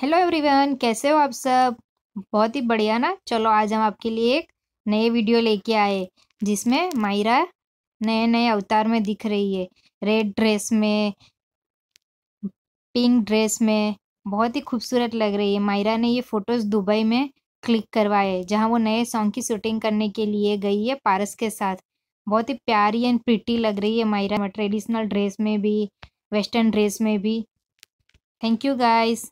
hello everyone कैसे हो आप सब बहुत ही बढ़िया ना चलो आज हम आपके लिए एक नए वीडियो लेके आए जिसमें मायरा नए नए अवतार में दिख रही है रेड ड्रेस में पिंक ड्रेस में बहुत ही खूबसूरत लग रही है मायरा ने ये फ़ोटोज़ दुबई में क्लिक करवाए जहाँ वो नए सॉन्ग की शूटिंग करने के लिए गई है पारस के साथ बहुत ही प्यारी एंड प्रिटी लग रही है मायरा ट्रेडिशनल ड्रेस में भी वेस्टर्न ड्रेस में भी थैंक यू गाइस